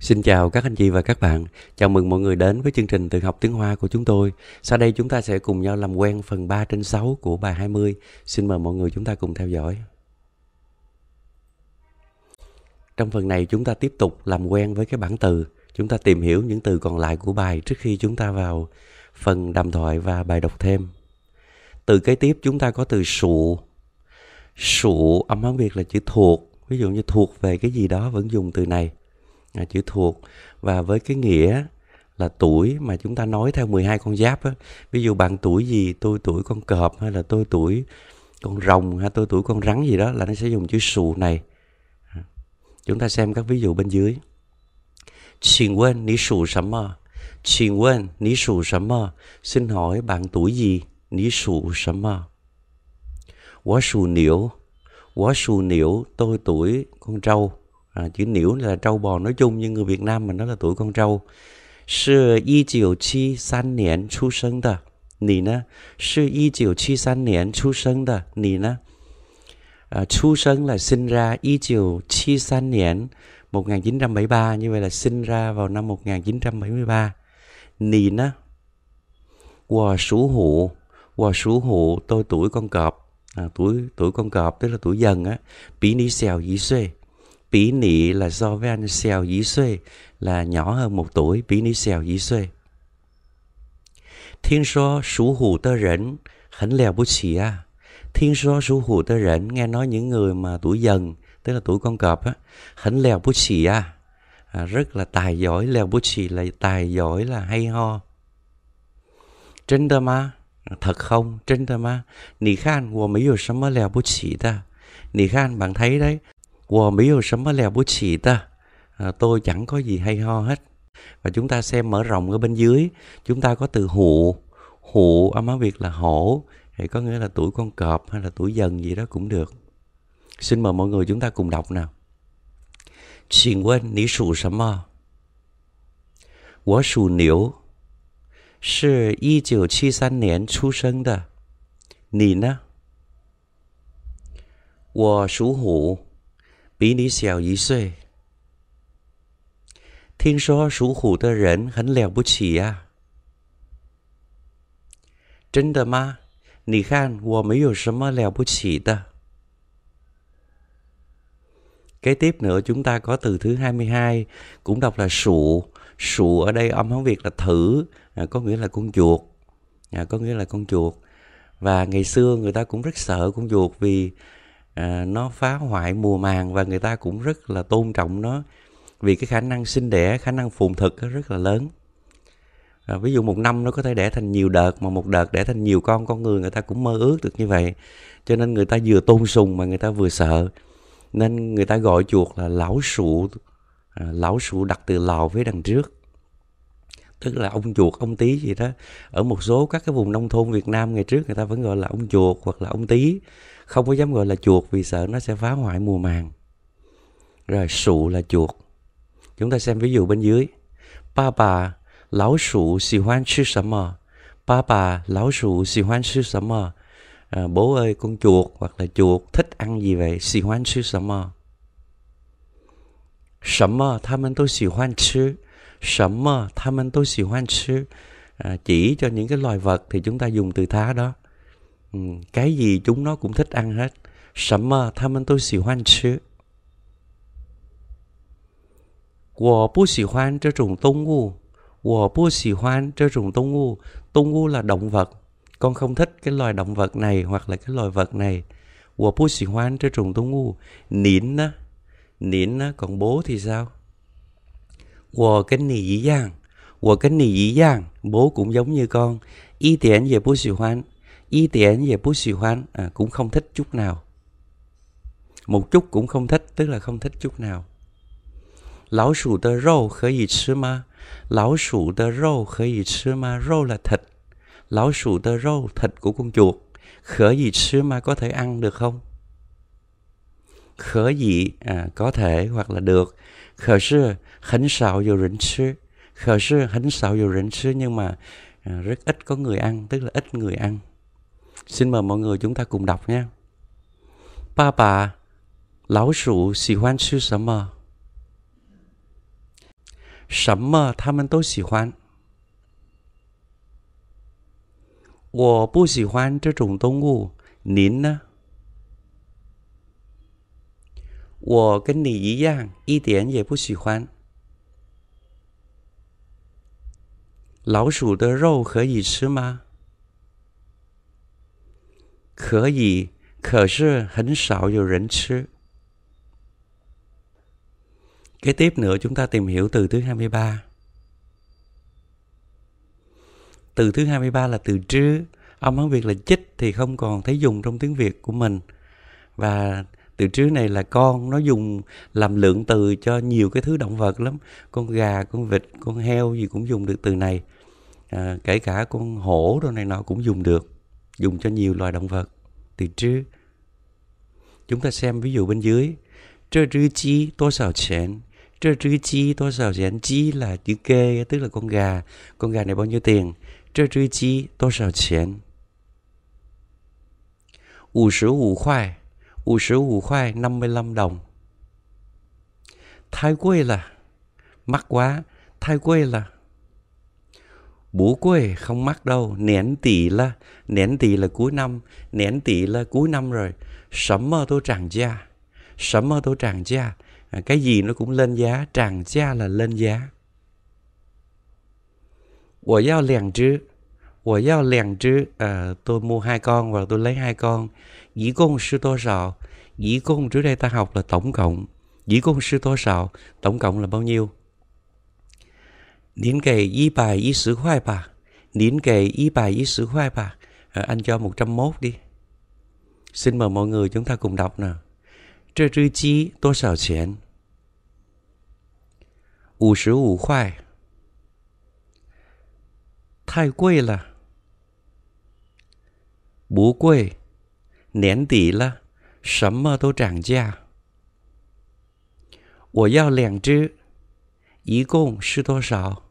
Xin chào các anh chị và các bạn. Chào mừng mọi người đến với chương trình tự học tiếng Hoa của chúng tôi. Sau đây chúng ta sẽ cùng nhau làm quen phần 3 trên 6 của bài 20. Xin mời mọi người chúng ta cùng theo dõi. Trong phần này chúng ta tiếp tục làm quen với cái bảng từ. Chúng ta tìm hiểu những từ còn lại của bài trước khi chúng ta vào phần đàm thoại và bài đọc thêm. Từ kế tiếp chúng ta có từ sụ. Sụ âm Hán Việt là chữ thuộc. Ví dụ như thuộc về cái gì đó vẫn dùng từ này à, chữ thuộc và với cái nghĩa là tuổi mà chúng ta nói theo 12 con giáp á. Ví dụ bạn tuổi gì, tôi tuổi con cọp hay là tôi tuổi con rồng hay tôi tuổi con rắn gì đó là nó sẽ dùng chữ sù này. Chúng ta xem các ví dụ bên dưới. Xin quên, ní sù sắm mơ. Xin quên, ní sù sắm mơ. Xin hỏi bạn tuổi gì, ní sù sắm mơ. Quá sù niễu, quá sù niễu, tôi tuổi con trâu à, chữ niểu là trâu bò nói chung nhưng người Việt Nam mà nó là tuổi con trâu. Sư y chiều chi san niên chu sinh ta. Nì nè. Sư y chiều chi san niên chu sinh ta. Nì nè. À, chu sinh là sinh ra y chiều chi san niên 1973 như vậy là sinh ra vào năm 1973. Nì nè. Quả sú hụ. Quả sú hụ tôi tuổi con cọp. À, tuổi tuổi con cọp tức là tuổi dần á. Bí ní xèo dí xuê Bí nị là do với anh Xèo Dĩ Xuê là nhỏ hơn một tuổi Bí nị Xèo Dĩ Xuê. Thiên số sú hù tơ rỉnh hẳn lèo bút xì à. Thiên số sú hù tơ rỉnh nghe nói những người mà tuổi dần tức là tuổi con cọp á hẳn lèo bút xì à. à. Rất là tài giỏi lèo bút xì là tài giỏi là hay ho. Trên tơ ma thật không trên tơ ma nì khan của mấy dù sớm mới lèo bút xì ta nì khan bạn thấy đấy 我没有什么了不起的 à, à, tôi chẳng có gì hay ho hết và chúng ta xem mở rộng ở bên dưới chúng ta có từ hụ hụ âm á việt là hổ thì có nghĩa là tuổi con cọp hay là tuổi dần gì đó cũng được xin mời mọi người chúng ta cùng đọc nào xin quên ní sù sắm mơ Wo sù niễu 是一九七三年出生的，你呢？我属虎。比你小一岁。听说属虎的人很了不起呀、啊。真的吗？你看我没有什么了不起的。Kế tiếp nữa chúng ta có từ thứ 22 cũng đọc là sụ. Sụ ở đây âm Hán Việt là thử, à, có nghĩa là con chuột. À, có nghĩa là con chuột. Và ngày xưa người ta cũng rất sợ con chuột vì À, nó phá hoại mùa màng và người ta cũng rất là tôn trọng nó vì cái khả năng sinh đẻ khả năng phùn thực rất là lớn à, ví dụ một năm nó có thể đẻ thành nhiều đợt mà một đợt đẻ thành nhiều con con người người ta cũng mơ ước được như vậy cho nên người ta vừa tôn sùng mà người ta vừa sợ nên người ta gọi chuột là lão sụ à, lão sụ đặt từ lò với đằng trước tức là ông chuột ông tí gì đó ở một số các cái vùng nông thôn Việt Nam ngày trước người ta vẫn gọi là ông chuột hoặc là ông tí không có dám gọi là chuột vì sợ nó sẽ phá hoại mùa màng rồi sụ là chuột chúng ta xem ví dụ bên dưới ba bà lão sụ xì hoan sư sầm mờ ba bà lão sụ xì hoan sư sầm mờ à, bố ơi con chuột hoặc là chuột thích ăn gì vậy xì hoan sư sầm mờ sầm mờ tha mình tôi xì hoan sư sầm mờ tha mình tôi xì hoan sư à, chỉ cho những cái loài vật thì chúng ta dùng từ thá đó Ừ, cái gì chúng nó cũng thích ăn hết. Ờ, tôi hoan hoan hoan cho cho trùng trùng 什么他们都喜欢吃。我不喜欢这种动物。我不喜欢这种动物. là động vật. Con không thích cái loài động vật này hoặc là cái loài vật này. hoan cho trùng 我不喜欢这种动物. Nín á. Nín á. Còn bố thì sao? 我跟你一样。我跟你一样. Bố cũng giống như con. Y tiễn về bố sĩ hoan về 一点也不喜欢 à, cũng không thích chút nào một chút cũng không thích tức là không thích chút nào lão sủ tơ râu khở gì chứ ma lão sủ tơ râu khở gì chứ ma râu là thịt lão sủ tơ râu thịt của con chuột khở gì chứ ma có thể ăn được không khở gì à, có thể hoặc là được khở sư khánh sào dù rỉnh sư khở sư khánh sào dù rỉnh sư nhưng mà à, rất ít có người ăn tức là ít người ăn xin mời mọi người chúng ta cùng đọc nhé. Papa, lão sù gì hoan xú something, 什么他们都喜欢。我不喜欢这种动物，您呢？我跟你一样，一点也不喜欢。老鼠的肉可以吃吗？可以，可是很少有人吃. Kế tiếp nữa chúng ta tìm hiểu từ thứ 23. Từ thứ 23 là từ trư. Âm Hán Việt là chích thì không còn thấy dùng trong tiếng Việt của mình. Và từ trứ này là con nó dùng làm lượng từ cho nhiều cái thứ động vật lắm con gà con vịt con heo gì cũng dùng được từ này à, kể cả con hổ đồ này nọ cũng dùng được dùng cho nhiều loài động vật từ trước chúng ta xem ví dụ bên dưới trơ trứ chi tô xào chén trơ trứ chi tô xào chén chi là chữ kê tức là con gà con gà này bao nhiêu tiền trơ trứ chi tô xào chén ủ sử ủ khoai ủ sử ủ khoai 55 đồng thái quê là mắc quá thái quê là bố quê không mắc đâu nén tỷ là nén tỷ là cuối năm nén tỷ là cuối năm rồi sắm mơ tôi tràng gia sắm mơ tôi tràng gia à, cái gì nó cũng lên giá tràng gia là lên giá 我要两只，我要两只，呃，tôi à, mua hai con và tôi lấy hai con. Dĩ công sư tô sào, dĩ công trước đây ta học là tổng cộng. Dĩ công sư tô sào, tổng cộng là bao nhiêu? 您给一百一十块吧，您给一百一十块吧, à, anh cho 101 đi. Xin mời mọi người chúng ta cùng đọc nào. Trơ trư chi tô sào chén. 55块. Thái quê là. Bú quê. Nén tỷ là. 一共是多少？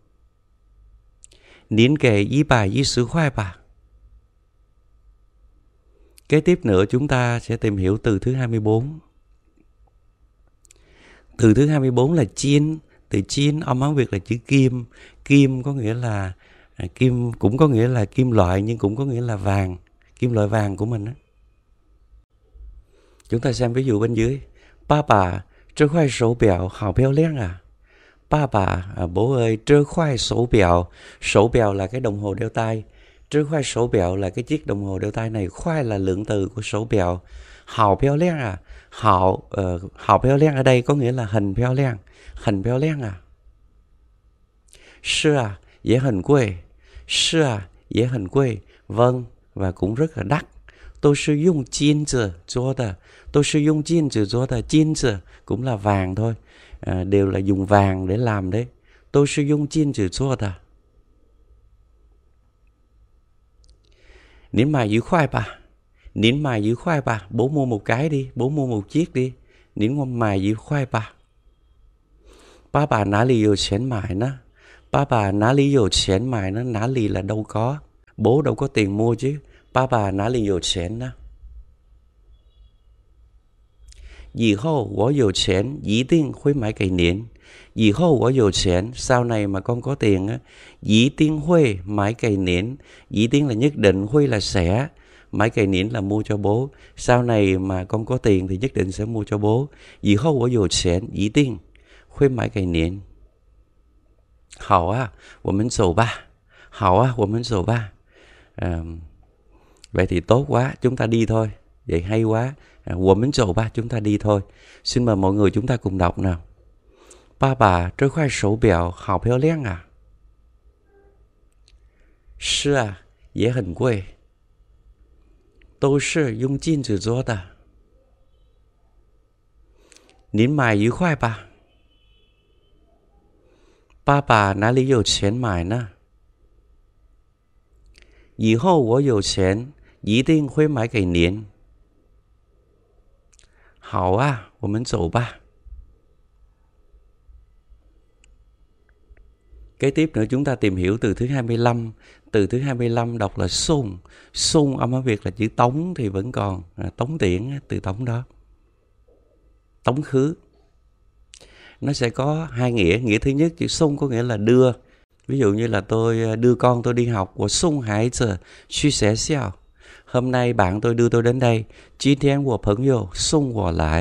您给一百一十块吧。Kế tiếp nữa chúng ta sẽ tìm hiểu từ thứ 24. Từ thứ 24 là chin. Từ chin âm Hán Việt là chữ kim. Kim có nghĩa là à, kim cũng có nghĩa là kim loại nhưng cũng có nghĩa là vàng. Kim loại vàng của mình đó. Chúng ta xem ví dụ bên dưới. Ba bà, à? ba bà à, bố ơi trơ khoai sổ bèo sổ bèo là cái đồng hồ đeo tay trơ khoai sổ bèo là cái chiếc đồng hồ đeo tay này khoai là lượng từ của sổ bèo hào bèo len à hào ờ, hào bèo len ở đây có nghĩa là hình bèo len hình bèo len à sư à dễ hình quê sư à dễ hình quê vâng và cũng rất là đắt tôi sử dụng chiên giờ cho tôi sử dụng chín chữ do là chín chữ cũng là vàng thôi à, đều là dùng vàng để làm đấy tôi sử dụng chín chữ do là nín mài giữ khoai bà nín mài giữ khoai bà bố mua một cái đi bố mua một chiếc đi nín mài giữ khoai bà ba bà nã lì rồi chén mài nó ba bà nã lì rồi chén mài nó nã lì là đâu có bố đâu có tiền mua chứ ba bà nã lì rồi chén nó 以后我有钱一定会买给您。以后我有钱 sau này mà con có tiền á dĩ tiên huê mãi cày nến dĩ tiên là nhất định huê là sẽ mãi cày nến là mua cho bố sau này mà con có tiền thì nhất định sẽ mua cho bố dĩ hô của dù sẽ dĩ tiên huê mãi cày nến hảo á của mình sổ ba hảo á của mình sổ ba à, vậy thì tốt quá chúng ta đi thôi vậy hay quá ủa mấy chỗ ba chúng ta đi thôi, xin mời mọi người chúng ta cùng đọc nào. Ba bà trói khoai sổ bẹo hào phết lén à. 是啊，也很贵，都是用镜子做的。您买一块吧。爸爸哪里有钱买呢？以后我有钱一定会买给您。好啊，我们走吧. Kế tiếp nữa chúng ta tìm hiểu từ thứ 25. Từ thứ 25 đọc là sung. Sung âm ở Việt là chữ tống thì vẫn còn. À, tống tiễn từ tống đó. Tống khứ. Nó sẽ có hai nghĩa. Nghĩa thứ nhất chữ sung có nghĩa là đưa. Ví dụ như là tôi à, đưa con tôi đi học. Của sung hải chứ. Suy sẻ xeo hôm nay bạn tôi đưa tôi đến đây. 今天我朋友送我来.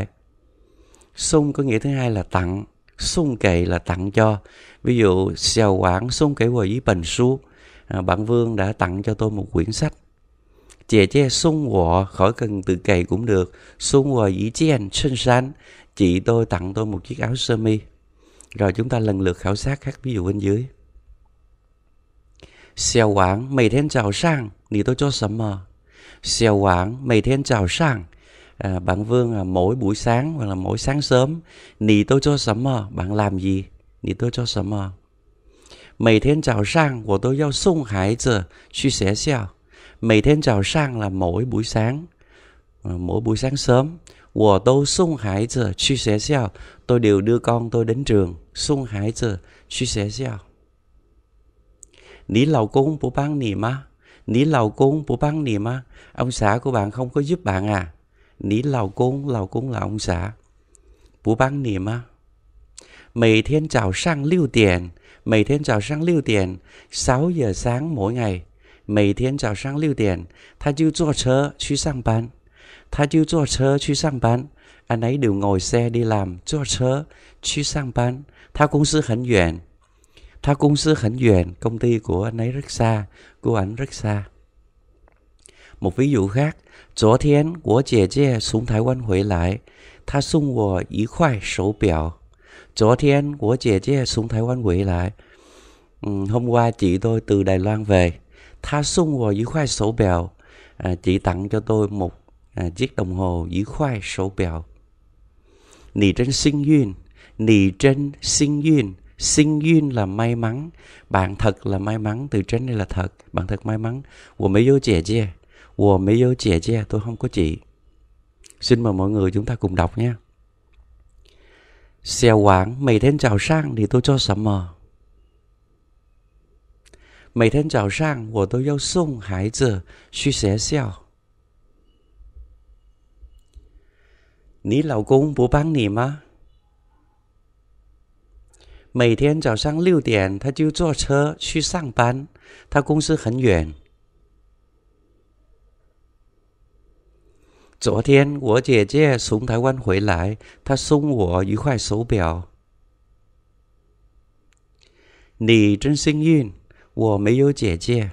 phấn Xung có nghĩa thứ hai là tặng. Xung kệ là tặng cho. Ví dụ, xèo quảng xung kệ của ý bình su. À, bạn Vương đã tặng cho tôi một quyển sách. Chè che xung wọ khỏi cần từ cày cũng được. Xung wọ dĩ chen sinh san Chị tôi tặng tôi một chiếc áo sơ mi. Rồi chúng ta lần lượt khảo sát các ví dụ bên dưới. Xèo quảng, mày đến chào sang, nì tôi cho sầm mờ xèo quảng mày thiên chào sang à, bạn vương là mỗi buổi sáng hoặc là mỗi sáng sớm nì tôi cho sớm mờ bạn làm gì nì tôi cho sớm mờ Mỗi thiên chào sang, của tôi giao sung hải giờ, suy xé xeo. Mỗi thiên chào sang là mỗi buổi sáng. À, mỗi buổi sáng sớm, của tôi sung hải giờ, suy xé xeo. Tôi đều đưa con tôi đến trường, sung hải giờ, suy xé xeo. Ní lão công bố bán nì mà ní lầu côn bộ băng niệm á ông xã của bạn không có giúp bạn à ní lầu côn lầu côn là ông xã bộ băng niệm á Mỗi thiên chào sang lưu tiền Mỗi thiên chào sang lưu tiền 6 giờ sáng mỗi ngày Mỗi thiên chào sang lưu tiền Thà chư 坐车去上班 Thà chư 坐车去上班 Anh ấy đều ngồi xe đi làm 坐车去上班他公司很远 Thao Cung Sư Khánh Duền, công ty của anh ấy rất xa, của ảnh rất xa. Một ví dụ khác, hôm qua chị tôi từ Đài Loan về. Tha xung vào dưới khoai sổ biểu. À, chị tặng cho tôi một à, chiếc đồng hồ dưới khoai sổ biểu. Nì trên sinh duyên. Nì trên sinh duyên sinh duyên là may mắn bạn thật là may mắn từ trên đây là thật bạn thật may mắn của mấy vô trẻ chia của mấy vô trẻ chia tôi không có chị xin mời mọi người chúng ta cùng đọc nhé xe quảng mày thêm chào sang thì tôi cho sầm mờ mày thêm chào sang của tôi yêu sung hải giờ suy xé xeo Ní lão công bố bán nỉ mà 每天早上六点他就坐车去上班他公司很远昨天我姐姐从台湾回来她送我一块手表你真幸运我没有姐姐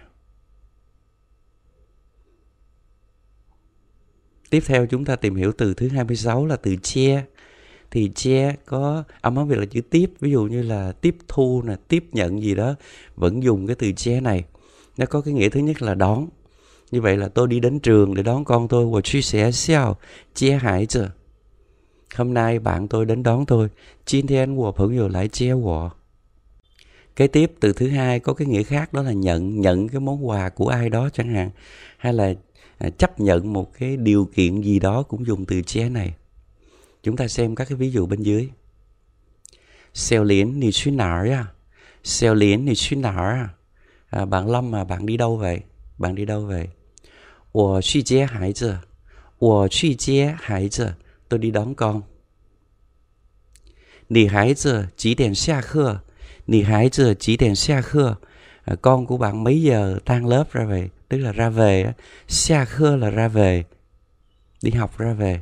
thì che có âm áo việt là chữ tiếp ví dụ như là tiếp thu nè tiếp nhận gì đó vẫn dùng cái từ che này nó có cái nghĩa thứ nhất là đón như vậy là tôi đi đến trường để đón con tôi và chia sẻ sao che hải chứ hôm nay bạn tôi đến đón tôi chín thiên của hưởng vừa lại che của cái tiếp từ thứ hai có cái nghĩa khác đó là nhận nhận cái món quà của ai đó chẳng hạn hay là à, chấp nhận một cái điều kiện gì đó cũng dùng từ che này Chúng ta xem các cái ví dụ bên dưới. Xeo liến thì suy nở à. Xeo liến thì suy nở à. Bạn Lâm à, bạn đi đâu vậy? Bạn đi đâu vậy? tôi đi đón con. Nì hái À, con của bạn mấy giờ tan lớp ra về? Tức là ra về. Xa khưa là ra về. Đi học ra về.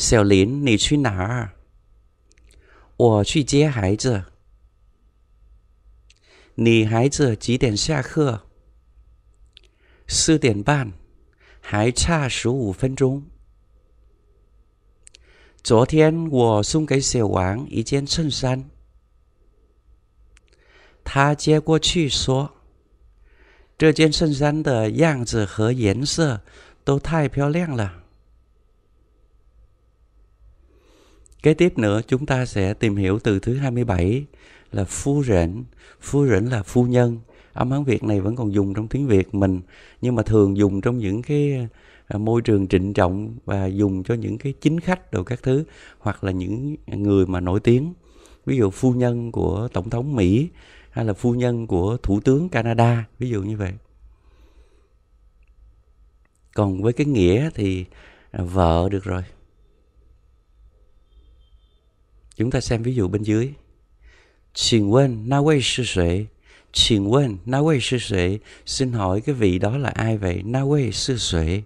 小林，你去哪儿？我去接孩子。你孩子几点下课？四点半，还差十五分钟。昨天我送给小王一件衬衫，他接过去说：“这件衬衫的样子和颜色都太漂亮了。” Kế tiếp nữa chúng ta sẽ tìm hiểu từ thứ 27 là phu rễn. Phu rễn là phu nhân. Âm hán Việt này vẫn còn dùng trong tiếng Việt mình nhưng mà thường dùng trong những cái à, môi trường trịnh trọng và dùng cho những cái chính khách đồ các thứ hoặc là những người mà nổi tiếng. Ví dụ phu nhân của tổng thống Mỹ hay là phu nhân của thủ tướng Canada, ví dụ như vậy. Còn với cái nghĩa thì à, vợ được rồi. Chúng ta xem ví dụ bên dưới. Xin quên, na quay sư sệ. Xin quên, na quay sư sệ. Xin hỏi cái vị đó là ai vậy? Na quay sư sệ.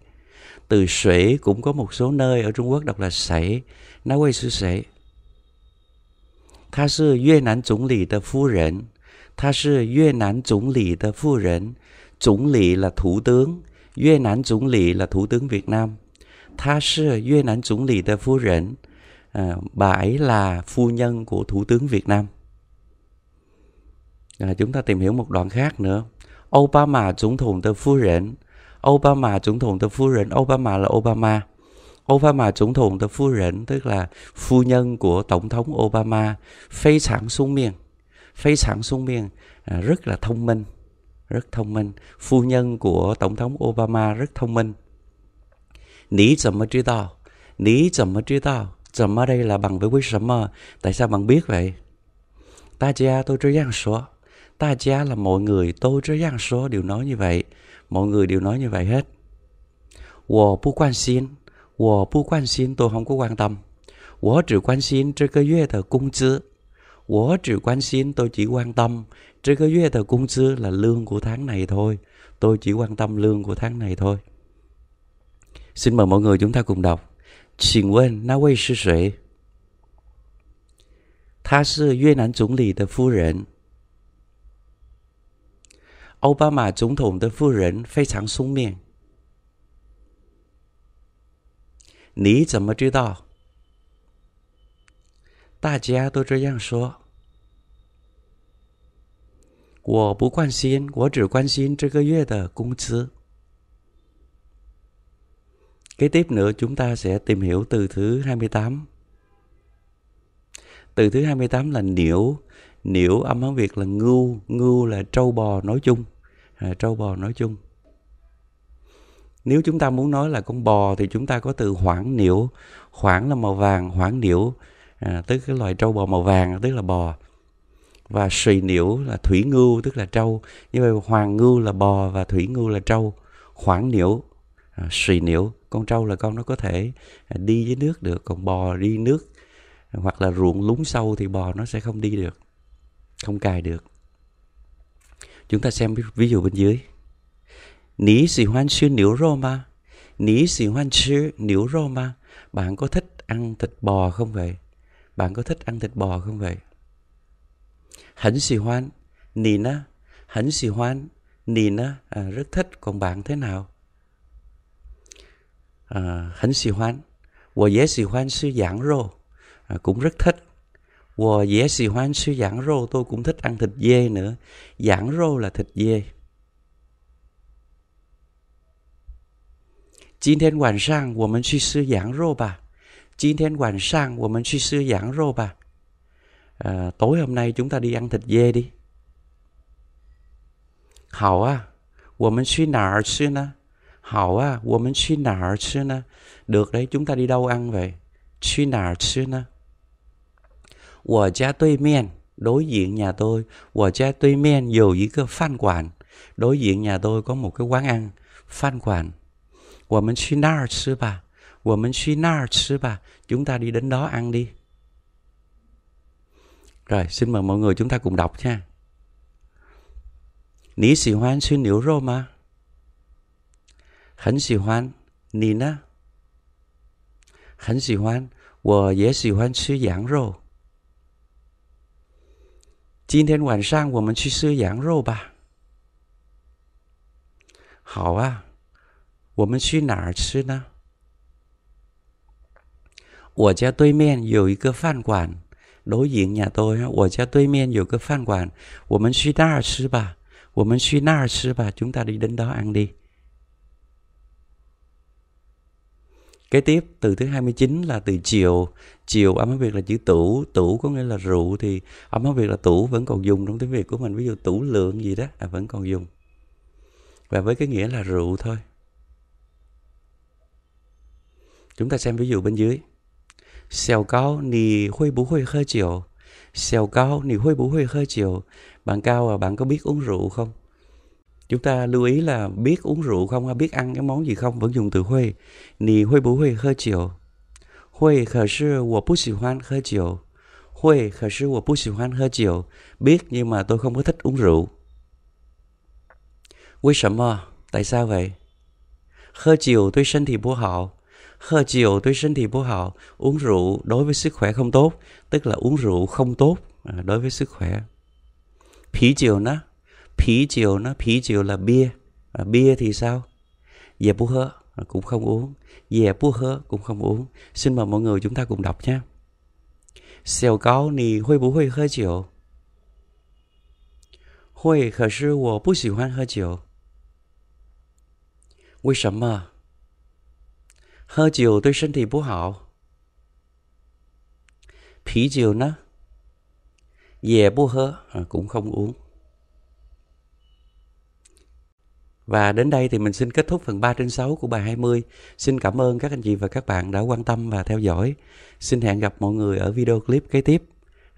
Từ sệ cũng có một số nơi ở Trung Quốc đọc là sệ. Na quay sư sệ. 她是越南总理的夫人。她是越南总理的夫人。Tổng lý là thủ tướng. Việt Nam tổng lý là thủ tướng Việt Nam. Thà sư Việt Nam tổng lý de phu rẩn. À, bà ấy là phu nhân của thủ tướng Việt Nam. À, chúng ta tìm hiểu một đoạn khác nữa. Obama tổng thống tờ phu rện. Obama tổng thống tờ phu rện. Obama là Obama. Obama tổng thống tờ phu rện tức là phu nhân của tổng thống Obama. Phi sản xuống miền. Phi sản xuống miền à, rất là thông minh. Rất thông minh. Phu nhân của tổng thống Obama rất thông minh. Ní 怎么知道？你怎么知道？怎么 đây là bằng với 为什么 tại sao bạn biết vậy 大家都这样说大家 là mọi người tôi 这样说 đều nói như vậy mọi người đều nói như vậy hết 我不关心我不关心 không có quan tâm chỉ quan tâm 这个月的工资 là lương của tháng này thôi chỉ quan tâm lương của tháng này thôi mời mọi người chúng ta cùng đọc 请问那位是谁？他是越南总理的夫人，奥巴马总统的夫人非常聪明。你怎么知道？大家都这样说。我不关心，我只关心这个月的工资。Kế tiếp nữa chúng ta sẽ tìm hiểu từ thứ 28. Từ thứ 28 là niễu. Niễu âm Hán Việt là ngưu. Ngưu là trâu bò nói chung. À, trâu bò nói chung. Nếu chúng ta muốn nói là con bò thì chúng ta có từ hoảng niễu. Hoảng là màu vàng, hoảng niễu. À, tức cái loài trâu bò màu vàng tức là bò và sùi niễu là thủy ngưu tức là trâu như vậy hoàng ngưu là bò và thủy ngưu là trâu khoảng niễu à, sùy niễu con trâu là con nó có thể à, đi dưới nước được còn bò đi nước hoặc là ruộng lún sâu thì bò nó sẽ không đi được không cài được chúng ta xem ví dụ bên dưới Ní xì hoan sư níu rô Ní xì hoan sư níu rô Bạn có thích ăn thịt bò không vậy? Bạn có thích ăn thịt bò không vậy? Hẳn xì hoan Nì na Hẳn xì hoan Nì na à, Rất thích Còn bạn thế nào? à, hẳn xì cũng thích ăn thịt dê nữa. giảng rô à, cũng rất thích wo dễ xì hoan sư giảng rô tôi cũng thích ăn thịt dê nữa giảng rô là thịt dê 今天晚上我们去吃羊肉吧。今天晚上我们去吃羊肉吧。À, ờ, tối hôm nay chúng ta đi ăn thịt dê đi. Hảo à, 我们去哪儿吃呢？好啊，我们去哪儿吃呢？Được đấy, chúng ta đi đâu ăn vậy? vậy? 去哪儿吃呢？我家对面 đối diện nhà tôi, 我家对面有一个饭馆。Đối diện nhà tôi có một cái quán ăn, phan ăn, 饭馆。我们去那儿吃吧。我们去那儿吃吧。Chúng ta đi đến đó ăn đi. Rồi, xin mời mọi người chúng ta cùng đọc nha. Nǐ xì hoán xuyên liễu rô 很喜欢，你呢？很喜欢，我也喜欢吃羊肉。今天晚上我们去吃羊肉吧。好啊，我们去哪儿吃呢？我家对面有一个饭馆，楼也呀多。我家对面有个饭馆，我们去那儿吃吧。我们去那儿吃吧。中大的领导安利。Kế tiếp từ thứ 29 là từ chiều Chiều âm Hán Việt là chữ tủ Tủ có nghĩa là rượu thì âm Hán Việt là tủ vẫn còn dùng trong tiếng Việt của mình Ví dụ tủ lượng gì đó à, vẫn còn dùng Và với cái nghĩa là rượu thôi Chúng ta xem ví dụ bên dưới Xèo cao nì huy bú huy khơ chiều Xèo cao nì huy bú huy khơ chiều Bạn cao à bạn có biết uống rượu không? chúng ta lưu ý là biết uống rượu không hay biết ăn cái món gì không vẫn dùng từ huê nì huê bú huê hơ chiều huê khờ sư wo bú xì hoan hơ chiều huê khờ sư wo bú xì hoan hơ chiều biết nhưng mà tôi không có thích uống rượu quý sợ mơ tại sao vậy hơ chiều tôi sinh thì bố hậu hơ chiều tôi sinh thì bố hậu uống rượu đối với sức khỏe không tốt tức là uống rượu không tốt à, đối với sức khỏe phí chiều nó Phí chiều nó phí chiều là bia. À, bia thì sao? Dẹp yeah, hơ cũng không uống. Dẹp yeah, hơ cũng không uống. Xin mời mọi người chúng ta cùng đọc nhé. Xèo cáo nì hôi bú hôi hơ chiều. Hôi khờ sư wo bú xỉ hoan hơ chiều. Vì sao mà? Hơ chiều tôi thân thể bú hảo. Phí chiều nó. Dẹp yeah, hơ cũng không uống. Và đến đây thì mình xin kết thúc phần 3 trên 6 của bài 20. Xin cảm ơn các anh chị và các bạn đã quan tâm và theo dõi. Xin hẹn gặp mọi người ở video clip kế tiếp.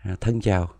À, thân chào.